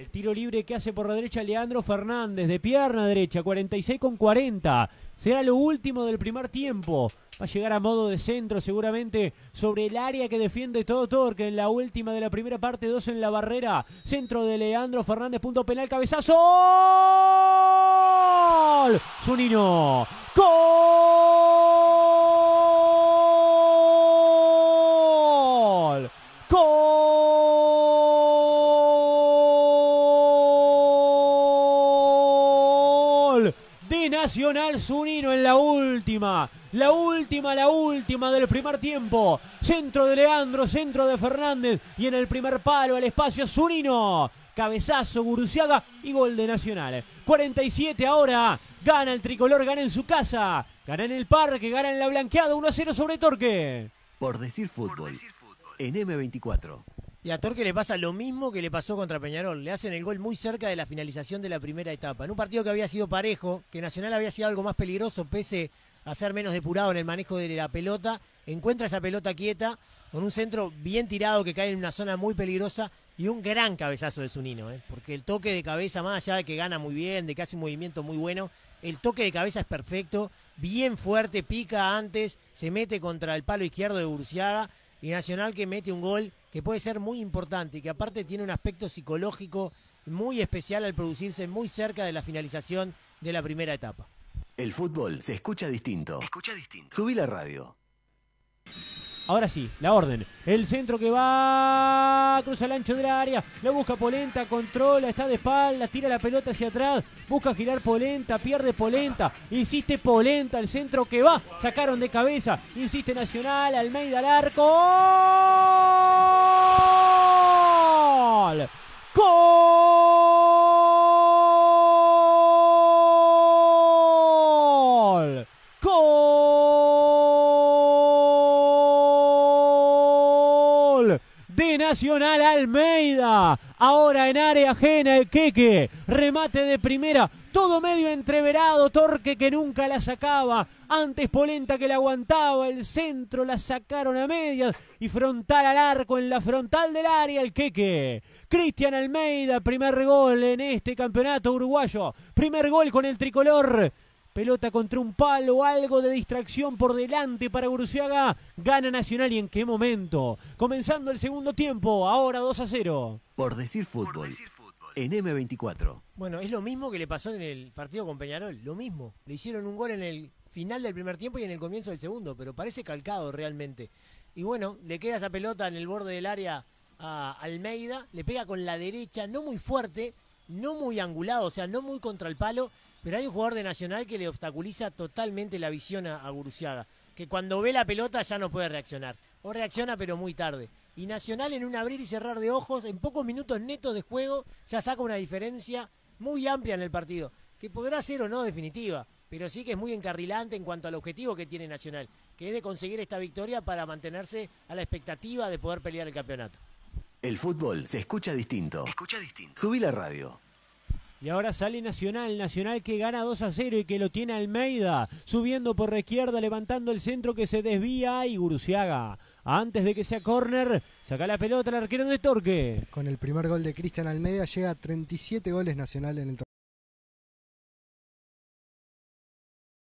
El tiro libre que hace por la derecha Leandro Fernández de pierna derecha, 46 con 40. Será lo último del primer tiempo. Va a llegar a modo de centro seguramente sobre el área que defiende todo Torque en la última de la primera parte, dos en la barrera. Centro de Leandro Fernández, punto penal, cabezazo. ¡Gol! Zunino. ¡Gol! de Nacional Zunino en la última, la última, la última del primer tiempo. Centro de Leandro, centro de Fernández y en el primer palo al espacio Zunino. Cabezazo, Guruciaga y gol de Nacional. 47 ahora, gana el tricolor, gana en su casa, gana en el parque, gana en la blanqueada, 1 0 sobre Torque. Por decir fútbol. en M24. Y a Torque le pasa lo mismo que le pasó contra Peñarol. Le hacen el gol muy cerca de la finalización de la primera etapa. En un partido que había sido parejo, que Nacional había sido algo más peligroso, pese a ser menos depurado en el manejo de la pelota, encuentra esa pelota quieta con un centro bien tirado que cae en una zona muy peligrosa y un gran cabezazo de Sunino, ¿eh? Porque el toque de cabeza, más allá de que gana muy bien, de que hace un movimiento muy bueno, el toque de cabeza es perfecto, bien fuerte, pica antes, se mete contra el palo izquierdo de Burciaga y Nacional que mete un gol que puede ser muy importante y que aparte tiene un aspecto psicológico muy especial al producirse muy cerca de la finalización de la primera etapa. El fútbol se escucha distinto. Escucha distinto. Subí la radio. Ahora sí, la orden. El centro que va, cruza el ancho del área, la busca Polenta, controla, está de espalda, tira la pelota hacia atrás, busca girar Polenta, pierde Polenta, insiste Polenta, el centro que va, sacaron de cabeza, insiste Nacional, Almeida al arco. de Nacional Almeida. Ahora en área ajena el Queque. Remate de primera. Todo medio entreverado. Torque que nunca la sacaba. Antes Polenta que la aguantaba. El centro la sacaron a medias. Y frontal al arco en la frontal del área el Queque. Cristian Almeida. Primer gol en este campeonato uruguayo. Primer gol con el tricolor. Pelota contra un palo, algo de distracción por delante para Burciaga. Gana Nacional y en qué momento. Comenzando el segundo tiempo, ahora 2 a 0. Por decir fútbol. Por decir fútbol. En M24. Bueno, es lo mismo que le pasó en el partido con Peñarol, lo mismo. Le hicieron un gol en el final del primer tiempo y en el comienzo del segundo, pero parece calcado realmente. Y bueno, le queda esa pelota en el borde del área a Almeida, le pega con la derecha, no muy fuerte, no muy angulado, o sea, no muy contra el palo, pero hay un jugador de Nacional que le obstaculiza totalmente la visión a, a que cuando ve la pelota ya no puede reaccionar, o reacciona pero muy tarde. Y Nacional en un abrir y cerrar de ojos, en pocos minutos netos de juego, ya saca una diferencia muy amplia en el partido, que podrá ser o no definitiva, pero sí que es muy encarrilante en cuanto al objetivo que tiene Nacional, que es de conseguir esta victoria para mantenerse a la expectativa de poder pelear el campeonato. El fútbol se escucha distinto. Escucha distinto. Subí la radio. Y ahora sale Nacional, Nacional que gana 2 a 0 y que lo tiene Almeida, subiendo por la izquierda, levantando el centro que se desvía y Guruciaga. Antes de que sea córner, saca la pelota el arquero de Torque. Con el primer gol de Cristian Almeida llega a 37 goles Nacional en el torneo.